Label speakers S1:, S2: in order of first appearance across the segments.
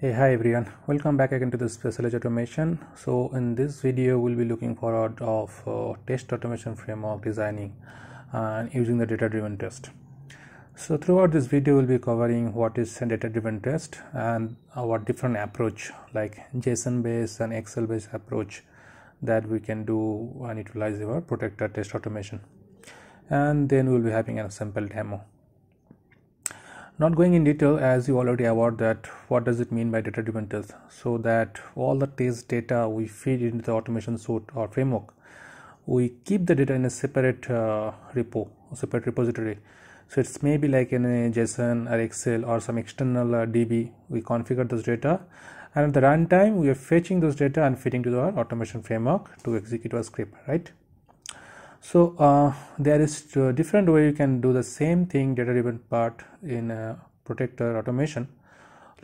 S1: hey hi everyone welcome back again to the specialized automation so in this video we'll be looking forward of uh, test automation framework designing and uh, using the data driven test so throughout this video we'll be covering what is a data driven test and our different approach like json based and excel based approach that we can do and utilize our protector test automation and then we'll be having a simple demo not going in detail as you already aware that what does it mean by data driven test so that all the test data we feed into the automation suite or framework we keep the data in a separate uh, repo separate repository so it's maybe like in a json or excel or some external uh, db we configure those data and at the runtime we are fetching those data and fitting to our automation framework to execute our script right so uh, there is uh, different way you can do the same thing data driven part in uh, protector automation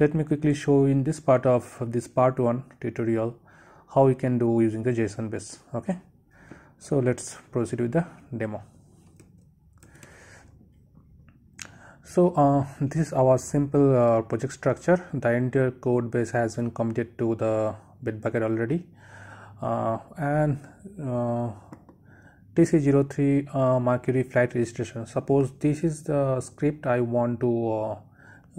S1: let me quickly show in this part of this part one tutorial how you can do using the json base okay so let's proceed with the demo so uh, this is our simple uh, project structure the entire code base has been committed to the bitbucket already uh, and uh, TC03 uh, Mercury flight registration. Suppose this is the script I want to uh,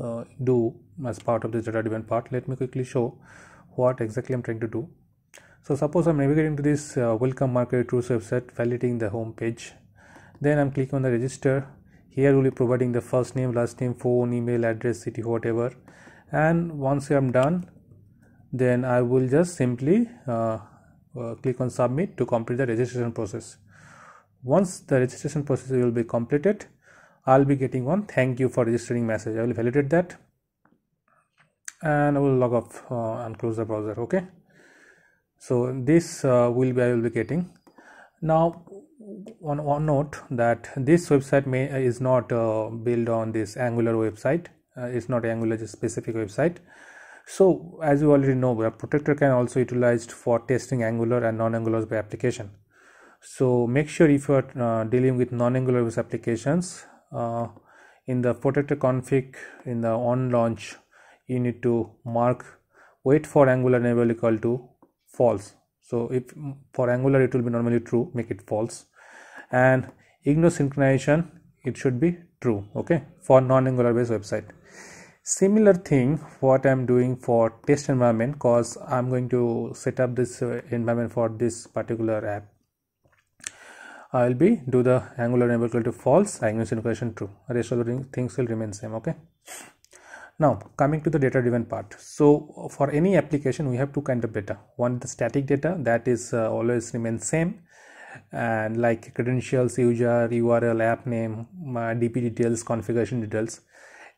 S1: uh, do as part of this data driven part. Let me quickly show what exactly I'm trying to do. So suppose I'm navigating to this uh, welcome Mercury Cruise website, validating the home page. Then I'm clicking on the register. Here will be providing the first name, last name, phone, email, address, city, whatever. And once I'm done, then I will just simply uh, uh, click on submit to complete the registration process once the registration process will be completed i'll be getting one thank you for registering message i will validate that and i will log off uh, and close the browser okay so this uh, will be i will be getting now one, one note that this website may uh, is not uh, built on this angular website uh, it's not angular just specific website so as you already know, web protector can also utilized for testing Angular and non-Angular application so make sure if you are uh, dealing with non-angular web applications uh, in the protector config in the on launch you need to mark wait for angular enable equal to false so if for angular it will be normally true make it false and ignore synchronization it should be true okay for non-angular based website similar thing what i'm doing for test environment cause i'm going to set up this uh, environment for this particular app I will be do the angular neighbor equal to false Angular equation true rest of the things will remain same okay now coming to the data driven part so for any application we have two kind of data one the static data that is uh, always remain same and like credentials user url app name uh, dp details configuration details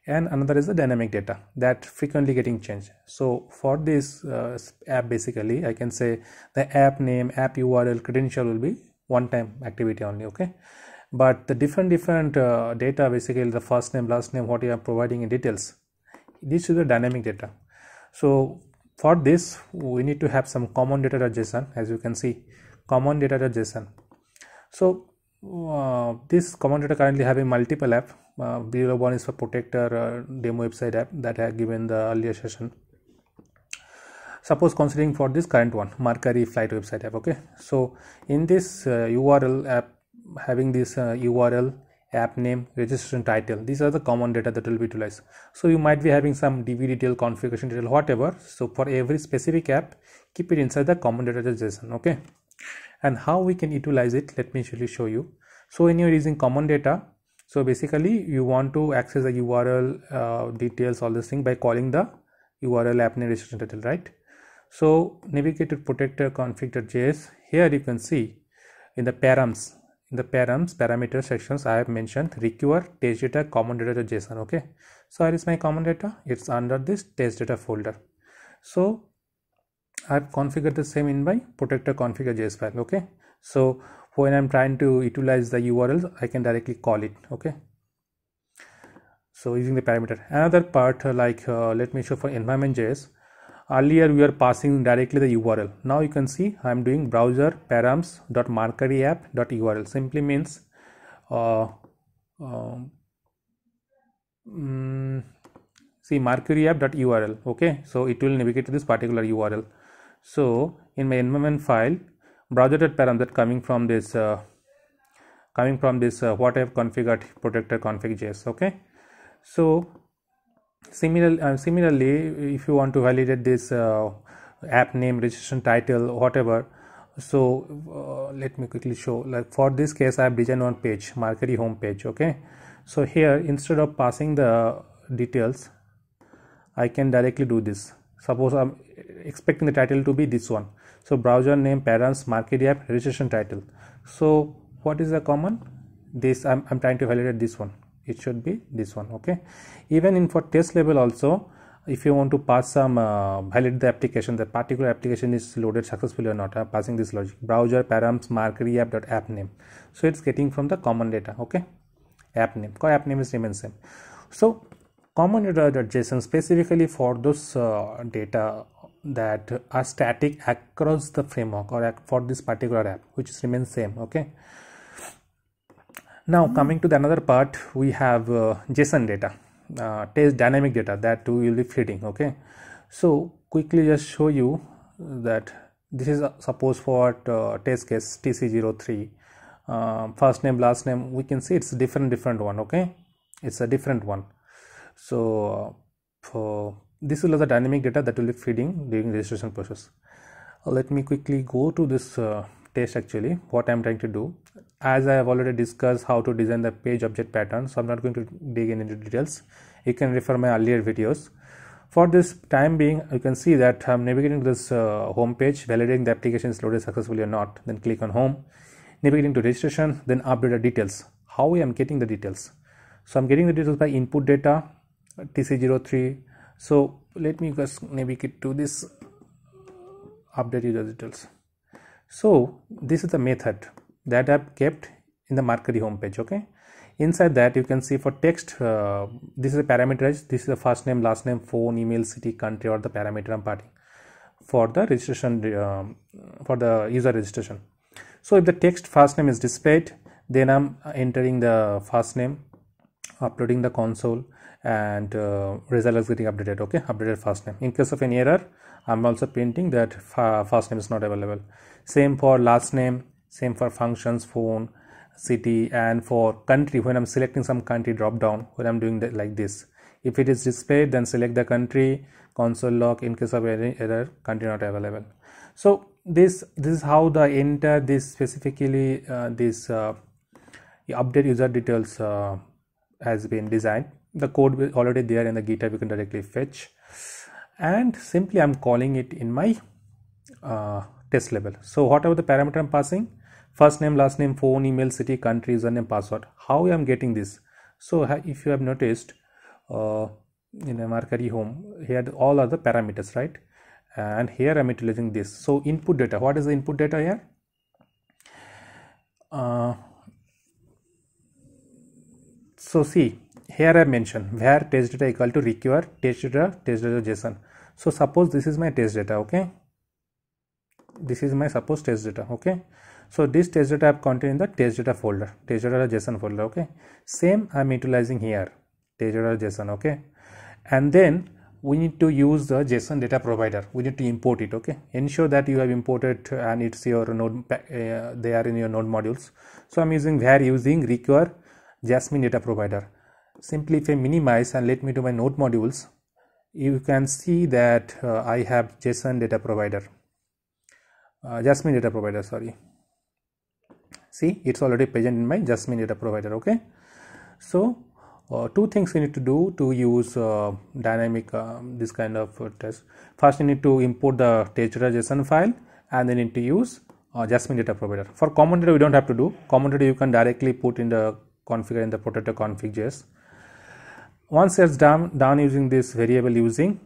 S1: and another is the dynamic data that frequently getting changed so for this uh, app basically i can say the app name app url credential will be one time activity only okay but the different different uh, data basically the first name last name what you are providing in details this is the dynamic data so for this we need to have some common data.json as you can see common data.json so uh, this common data currently having multiple app uh, below one is for protector uh, demo website app that I have given the earlier session suppose considering for this current one mercury flight website app okay so in this url uh, app having this url uh, app name, registration title. These are the common data that will be utilized. So you might be having some DB detail, configuration detail, whatever. So for every specific app, keep it inside the common data JSON. Okay. And how we can utilize it, let me actually show you. So when you're using common data, so basically you want to access the URL uh, details, all this thing by calling the URL app name registration title, right? So navigator protector config.js here you can see in the params in the params parameter sections I have mentioned require test data common data JSON okay so here is my common data it's under this test data folder so I've configured the same in my protector config.js file okay so when I'm trying to utilize the URL I can directly call it okay so using the parameter another part uh, like uh, let me show for environment.js earlier we were passing directly the url now you can see i'm doing browser params dot mercury simply means uh, uh, um, means mm, see mercury app dot URL. okay so it will navigate to this particular url so in my environment file browser params that coming from this uh, coming from this uh, what i have configured protector config JS. okay so Similar, uh, similarly, if you want to validate this uh, app name, registration title, whatever, so uh, let me quickly show. Like for this case, I have designed one page, Mercury home page. Okay, so here instead of passing the details, I can directly do this. Suppose I'm expecting the title to be this one. So browser name, parents, Mercury app, registration title. So what is the common? This I'm, I'm trying to validate this one it should be this one okay even in for test level also if you want to pass some uh, validate the application the particular application is loaded successfully or not uh, passing this logic browser params mark app dot app name so it's getting from the common data okay app name because app name is remains same so common JSON specifically for those uh, data that are static across the framework or for this particular app which remains same okay now coming to the another part we have uh, json data uh, test dynamic data that we will be feeding okay so quickly just show you that this is uh, suppose for uh, test case tc03 uh, first name last name we can see it's different different one okay it's a different one so this will be the dynamic data that will be feeding during registration process let me quickly go to this test actually what i'm trying to do as i have already discussed how to design the page object pattern so i'm not going to dig into details you can refer my earlier videos for this time being you can see that i'm navigating to this uh, home page validating the application is loaded successfully or not then click on home navigating to registration then update the details how i am getting the details so i'm getting the details by input data tc03 so let me just navigate to this update user details so this is the method that i've kept in the mercury homepage okay inside that you can see for text uh, this is a parameterized this is the first name last name phone email city country or the parameter i'm parting for the registration uh, for the user registration so if the text first name is displayed then i'm entering the first name uploading the console and uh, result is getting updated okay updated first name in case of an error i'm also printing that first name is not available same for last name same for functions phone city and for country when i'm selecting some country drop down when i'm doing that like this if it is displayed then select the country console log in case of any error country not available so this this is how the enter this specifically uh, this uh, update user details uh, has been designed the code is already there in the github you can directly fetch and simply i'm calling it in my uh, test level. So whatever the parameter I'm passing, first name, last name, phone, email, city, country, username, password. How I am getting this? So if you have noticed uh, in a Mercury Home, here all are the parameters, right? And here I'm utilizing this. So input data. What is the input data here? Uh, so see here I mentioned where test data equal to require test data test data JSON. So suppose this is my test data. Okay this is my suppose test data okay so this test data i've contained in the test data folder test data json folder okay same i'm utilizing here test data json okay and then we need to use the json data provider we need to import it okay ensure that you have imported and it's your node uh, they are in your node modules so i'm using where using require jasmine data provider simply if i minimize and let me to my node modules you can see that uh, i have json data provider uh, Jasmine data provider sorry see it's already present in my Jasmine data provider okay so uh, two things you need to do to use uh, dynamic um, this kind of uh, test first you need to import the test.json json file and then you need to use uh, Jasmine data provider for common data we don't have to do common data you can directly put in the configure in the protector JS. once it's done done using this variable using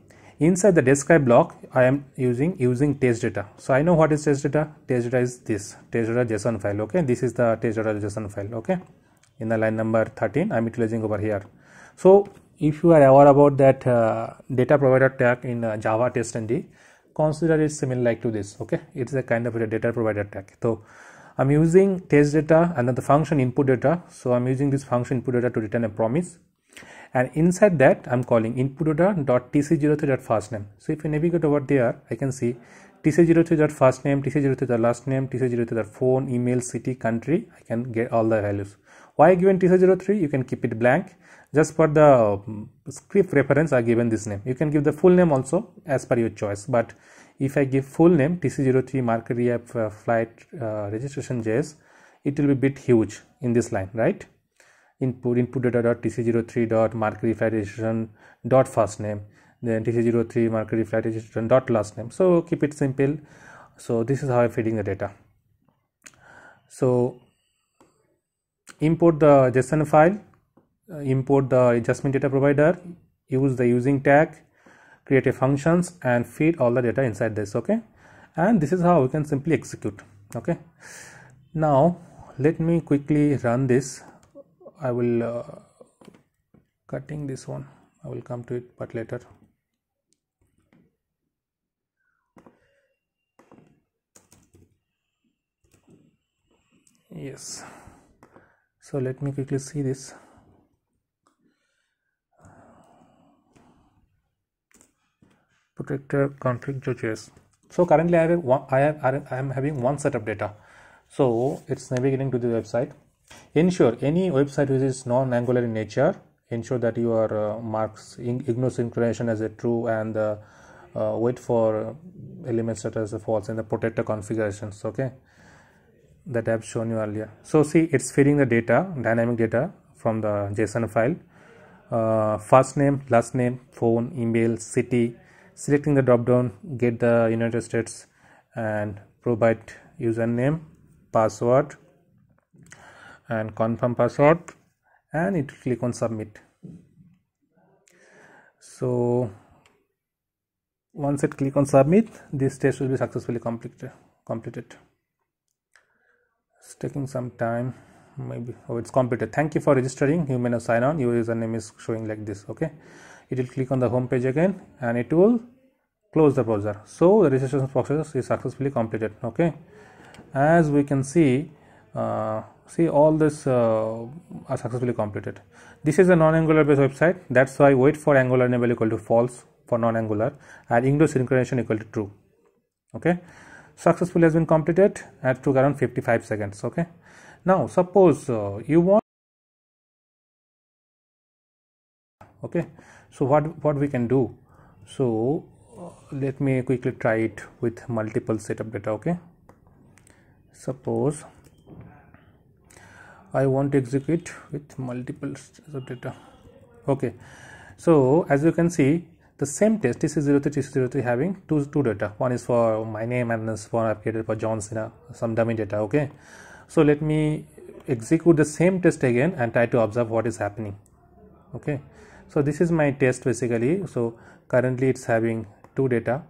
S1: inside the describe block i am using using test data so i know what is test data test data is this test data json file okay this is the test data json file okay in the line number 13 i'm utilizing over here so if you are aware about that uh, data provider tag in uh, java test and D, consider it similar like to this okay it's a kind of a data provider tag so i'm using test data and the function input data so i'm using this function input data to return a promise and inside that I'm calling inputdata.tc03.firstname. So if you navigate over there, I can see tc name tc03.lastname, tc03.phone, email, city, country. I can get all the values. Why given tc03? You can keep it blank. Just for the um, script reference, I given this name. You can give the full name also as per your choice. But if I give full name tc03 market uh, flight uh, registration js, it will be bit huge in this line, right? input input data dot tc03 dot mercury flight registration dot first name then tc03 mercury flight registration dot last name so keep it simple so this is how i'm feeding the data so import the json file uh, import the adjustment data provider use the using tag create a functions and feed all the data inside this okay and this is how we can simply execute okay now let me quickly run this I will uh, cutting this one I will come to it but later yes so let me quickly see this protector config.js so currently I have, one, I have I am having one set of data so it's navigating to the website Ensure any website which is non-angular in nature, ensure that you uh, marks ignore synchronization as a true and uh, uh, wait for elements such as false in the protector configurations, okay, that I've shown you earlier. So see, it's feeding the data, dynamic data from the JSON file. Uh, first name, last name, phone, email, city, selecting the drop down, get the United States and provide username, password, and confirm password and it will click on submit so once it click on submit this test will be successfully completed completed it's taking some time maybe oh it's completed thank you for registering you may now sign on your username is showing like this okay it will click on the home page again and it will close the browser so the registration process is successfully completed okay as we can see uh, see all this uh, are successfully completed this is a non-angular based website that's why wait for angular enable equal to false for non-angular and ignore synchronization equal to true okay successfully has been completed It took around 55 seconds okay now suppose uh, you want okay so what what we can do so uh, let me quickly try it with multiple setup data okay suppose I want to execute with multiple of data okay so as you can see the same test TC03 TC03 having two two data one is for my name and this one I've created for John Cena some dummy data okay so let me execute the same test again and try to observe what is happening okay so this is my test basically so currently it's having two data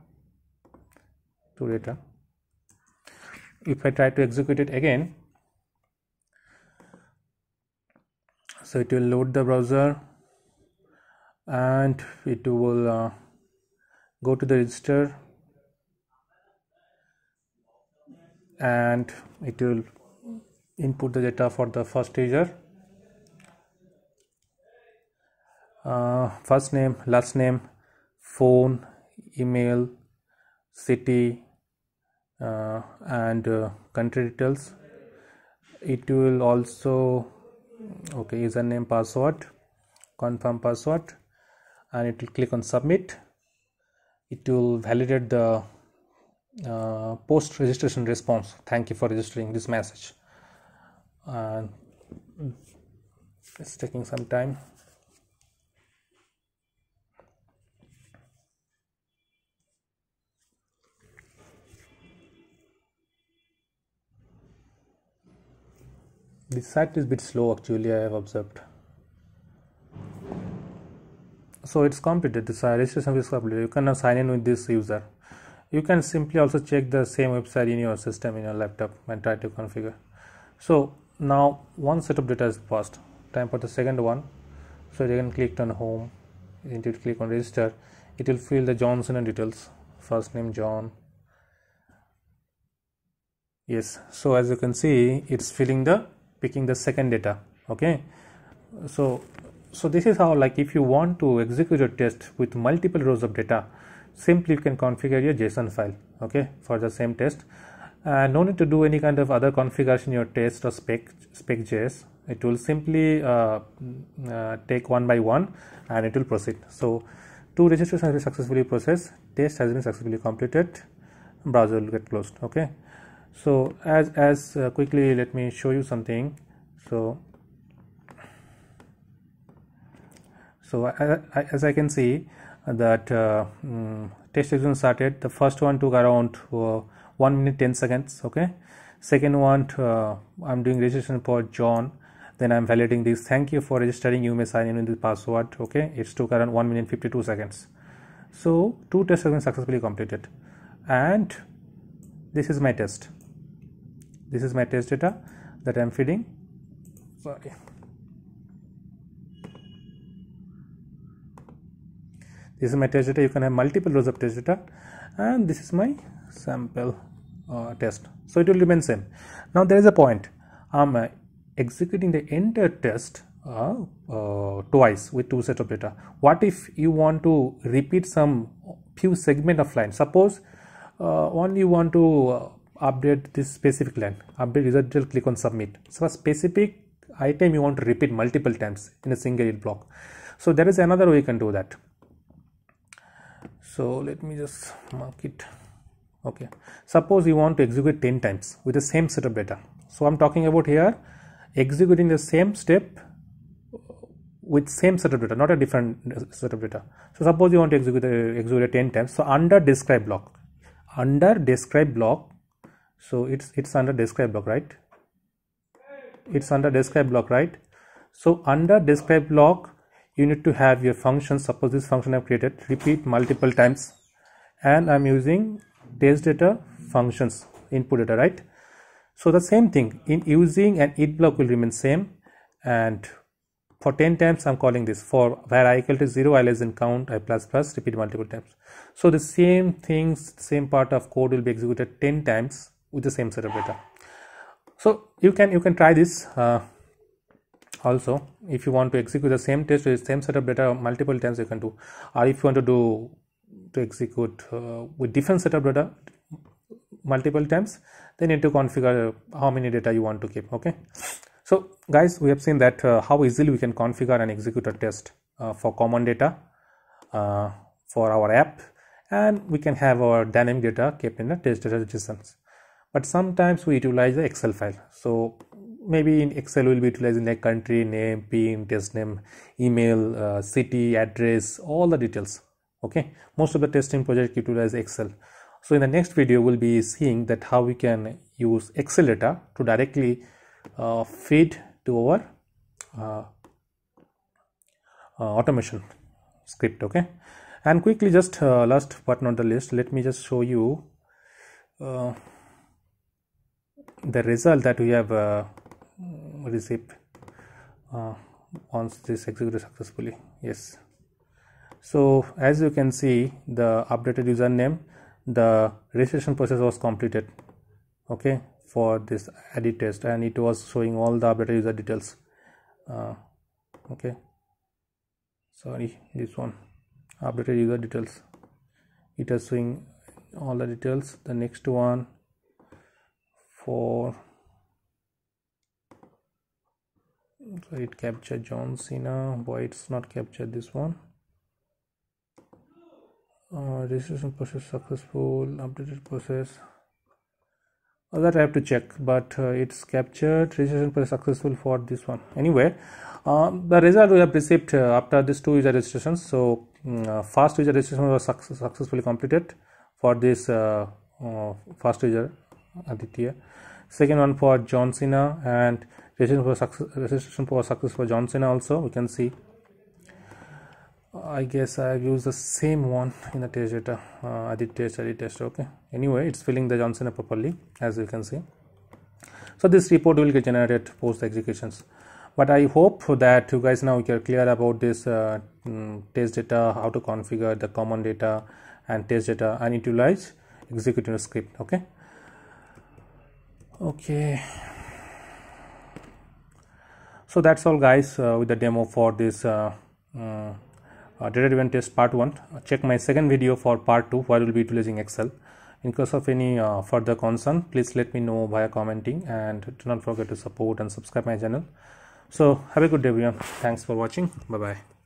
S1: two data if I try to execute it again so it will load the browser and it will uh, go to the register and it will input the data for the first user uh, first name last name phone email city uh, and uh, country details it will also okay username password confirm password and it will click on submit it will validate the uh, post registration response thank you for registering this message and uh, it's taking some time The site is a bit slow actually I have observed so it's completed this registration is completed you can now sign in with this user you can simply also check the same website in your system in your laptop and try to configure so now one set of data is passed time for the second one so you can click on home and you click on register it will fill the Johnson and details first name John yes so as you can see it's filling the picking the second data okay so so this is how like if you want to execute your test with multiple rows of data simply you can configure your json file okay for the same test uh, no need to do any kind of other configuration your test or spec spec JS. it will simply uh, mm, uh, take one by one and it will proceed so two registrations have been successfully processed test has been successfully completed browser will get closed okay so as as uh, quickly let me show you something so so as, as i can see uh, that uh, um, test session started the first one took around uh, 1 minute 10 seconds okay second one uh, i'm doing registration for john then i'm validating this thank you for registering you may sign in with this password okay it's took around 1 minute 52 seconds so two tests have been successfully completed and this is my test this is my test data that i'm feeding Sorry. this is my test data you can have multiple rows of test data and this is my sample uh, test so it will remain same now there is a point i'm uh, executing the entire test uh, uh twice with two sets of data what if you want to repeat some few segment of line suppose uh, only you want to uh, update this specific line update user will click on submit so a specific item you want to repeat multiple times in a single block so there is another way you can do that so let me just mark it okay suppose you want to execute 10 times with the same set of data so i'm talking about here executing the same step with same set of data not a different set of data so suppose you want to execute, uh, execute 10 times so under describe block under describe block so it's it's under describe block right it's under describe block right so under describe block you need to have your function suppose this function i've created repeat multiple times and i'm using test data functions input data right so the same thing in using and it block will remain same and for 10 times i'm calling this for where i equal to 0 i less than count i plus plus repeat multiple times so the same things same part of code will be executed 10 times with the same set of data so you can you can try this uh, also if you want to execute the same test with same set of data multiple times you can do or if you want to do to execute uh, with different set of data multiple times then you need to configure how many data you want to keep okay so guys we have seen that uh, how easily we can configure and execute a test uh, for common data uh, for our app and we can have our dynamic data kept in the test data but sometimes we utilize the excel file so maybe in excel we'll be utilizing like country name pin test name email uh, city address all the details okay most of the testing project utilize excel so in the next video we'll be seeing that how we can use excel data to directly uh, feed to our uh, uh automation script okay and quickly just uh, last but not the least let me just show you uh, the result that we have uh, received uh, once this executed successfully yes so as you can see the updated username the registration process was completed okay for this edit test and it was showing all the updated user details uh, okay sorry this one updated user details it is showing all the details the next one for so it captured John Cena why it's not captured this one uh, registration process successful updated process oh, that I have to check but uh, it's captured registration process successful for this one anyway uh, the result we have received uh, after these two user registrations so um, first user registration was success, successfully completed for this uh, first user Aditya. Second one for John Cena and registration for success, registration for success for John Cena also we can see. I guess I've used the same one in the test data. Uh, I did test, I did test. Okay. Anyway, it's filling the John Cena properly as you can see. So this report will get generated post executions. But I hope that you guys now you are clear about this uh, mm, test data, how to configure the common data and test data and utilize executing a script. Okay okay so that's all guys uh, with the demo for this uh, uh, uh data-driven test part 1 check my second video for part 2 where we'll be utilizing excel in case of any uh, further concern please let me know via commenting and do not forget to support and subscribe my channel so have a good day everyone thanks for watching bye bye